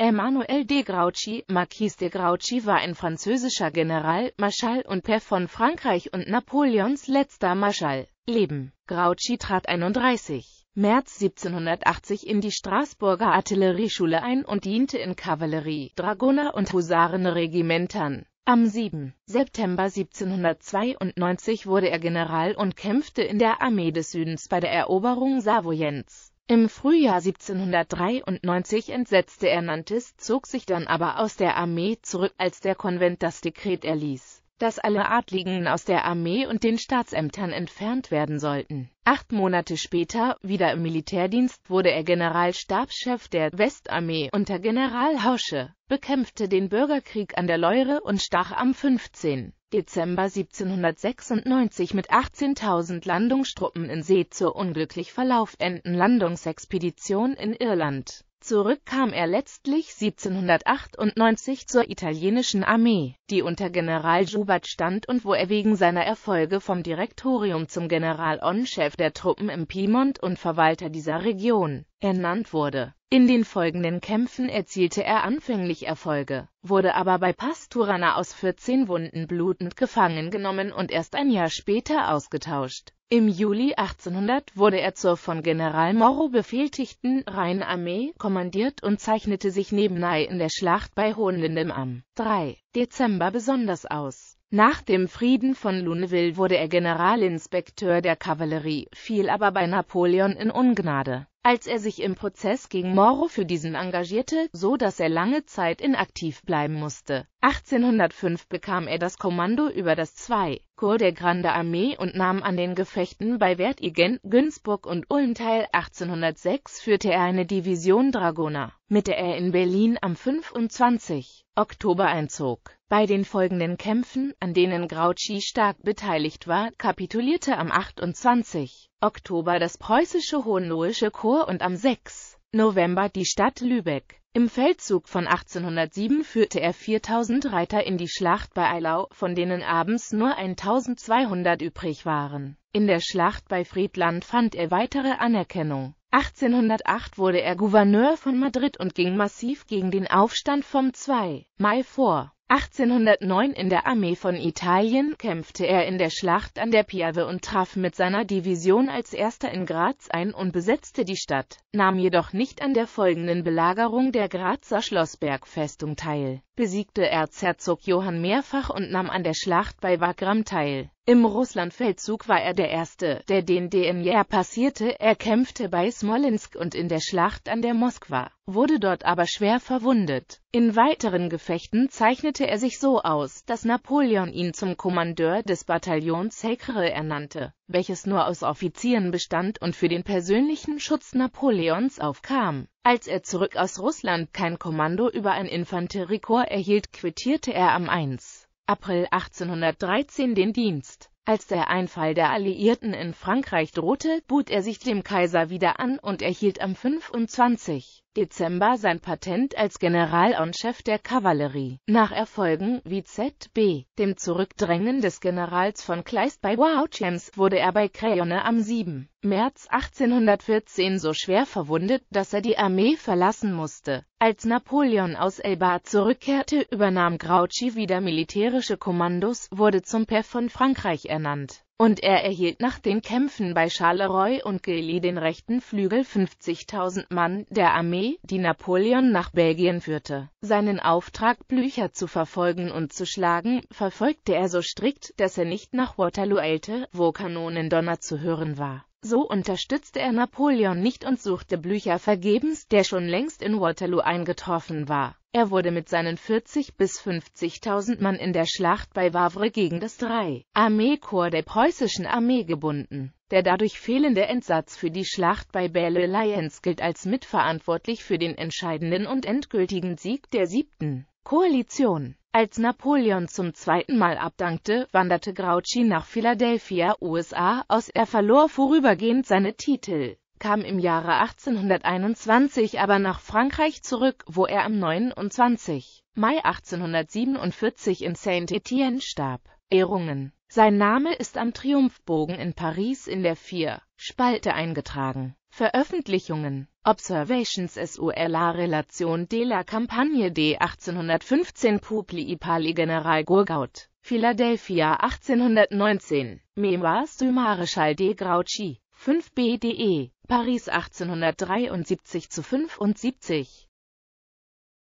Emmanuel de Grouchy, Marquis de Grouchy war ein französischer General, Marschall und Pair von Frankreich und Napoleons letzter Marschall. Leben. Grouchy trat 31. März 1780 in die Straßburger Artillerieschule ein und diente in Kavallerie, Dragoner- und Husarenregimentern. Am 7. September 1792 wurde er General und kämpfte in der Armee des Südens bei der Eroberung Savoyens. Im Frühjahr 1793 entsetzte er Nantes, zog sich dann aber aus der Armee zurück, als der Konvent das Dekret erließ dass alle Adligen aus der Armee und den Staatsämtern entfernt werden sollten. Acht Monate später, wieder im Militärdienst, wurde er Generalstabschef der Westarmee unter General Hausche, bekämpfte den Bürgerkrieg an der Leure und stach am 15. Dezember 1796 mit 18.000 Landungstruppen in See zur unglücklich verlaufenden Landungsexpedition in Irland. Zurück kam er letztlich 1798 zur italienischen Armee, die unter General Joubert stand und wo er wegen seiner Erfolge vom Direktorium zum General-on-Chef der Truppen im Piemont und Verwalter dieser Region ernannt wurde. In den folgenden Kämpfen erzielte er anfänglich Erfolge, wurde aber bei Pasturana aus 14 Wunden blutend gefangen genommen und erst ein Jahr später ausgetauscht. Im Juli 1800 wurde er zur von General Moro befehltigten Rheinarmee kommandiert und zeichnete sich nebenbei in der Schlacht bei Hohenlindem am 3. Dezember besonders aus. Nach dem Frieden von Luneville wurde er Generalinspekteur der Kavallerie, fiel aber bei Napoleon in Ungnade als er sich im Prozess gegen Moro für diesen engagierte, so dass er lange Zeit inaktiv bleiben musste. 1805 bekam er das Kommando über das II. Korps der Grande Armee und nahm an den Gefechten bei Wertigen, Günzburg und Ulm teil. 1806 führte er eine Division Dragoner, mit der er in Berlin am 25. Oktober einzog. Bei den folgenden Kämpfen, an denen Grouchy stark beteiligt war, kapitulierte am 28. Oktober das preußische Hohenlohe Korps und am 6. November die Stadt Lübeck. Im Feldzug von 1807 führte er 4000 Reiter in die Schlacht bei Eilau, von denen abends nur 1200 übrig waren. In der Schlacht bei Friedland fand er weitere Anerkennung. 1808 wurde er Gouverneur von Madrid und ging massiv gegen den Aufstand vom 2. Mai vor. 1809 in der Armee von Italien kämpfte er in der Schlacht an der Piave und traf mit seiner Division als erster in Graz ein und besetzte die Stadt, nahm jedoch nicht an der folgenden Belagerung der Grazer Schlossbergfestung teil besiegte Erzherzog Johann mehrfach und nahm an der Schlacht bei Wagram teil. Im Russlandfeldzug war er der Erste, der den DNR passierte, er kämpfte bei Smolensk und in der Schlacht an der Moskwa, wurde dort aber schwer verwundet. In weiteren Gefechten zeichnete er sich so aus, dass Napoleon ihn zum Kommandeur des Bataillons Sekre ernannte welches nur aus Offizieren bestand und für den persönlichen Schutz Napoleons aufkam. Als er zurück aus Russland kein Kommando über ein Infanteriekorps erhielt, quittierte er am 1. April 1813 den Dienst. Als der Einfall der Alliierten in Frankreich drohte, bot er sich dem Kaiser wieder an und erhielt am 25. Dezember sein Patent als General und Chef der Kavallerie. Nach Erfolgen wie ZB, dem Zurückdrängen des Generals von Kleist bei Wauchems, wurde er bei Crayonne am 7. März 1814 so schwer verwundet, dass er die Armee verlassen musste. Als Napoleon aus Elba zurückkehrte, übernahm Grouchy wieder militärische Kommandos, wurde zum Pef von Frankreich ernannt und er erhielt nach den Kämpfen bei Charleroi und Gilly den rechten Flügel 50.000 Mann der Armee, die Napoleon nach Belgien führte. Seinen Auftrag, Blücher zu verfolgen und zu schlagen, verfolgte er so strikt, dass er nicht nach Waterloo eilte, wo Kanonendonner zu hören war. So unterstützte er Napoleon nicht und suchte Blücher vergebens, der schon längst in Waterloo eingetroffen war. Er wurde mit seinen 40.000 bis 50.000 Mann in der Schlacht bei Wavre gegen das 3. Armeekorps der preußischen Armee gebunden. Der dadurch fehlende Entsatz für die Schlacht bei Belle Alliance gilt als mitverantwortlich für den entscheidenden und endgültigen Sieg der 7. Koalition. Als Napoleon zum zweiten Mal abdankte, wanderte Grouchy nach Philadelphia, USA, aus. Er verlor vorübergehend seine Titel, kam im Jahre 1821 aber nach Frankreich zurück, wo er am 29. Mai 1847 in Saint-Étienne starb. Ehrungen Sein Name ist am Triumphbogen in Paris in der Vier-Spalte eingetragen Veröffentlichungen Observations sur la relation de la campagne de 1815 publié par le général Philadelphia 1819, Memoirs du Maréchal de Grouchy, 5 BDE, Paris 1873 zu 75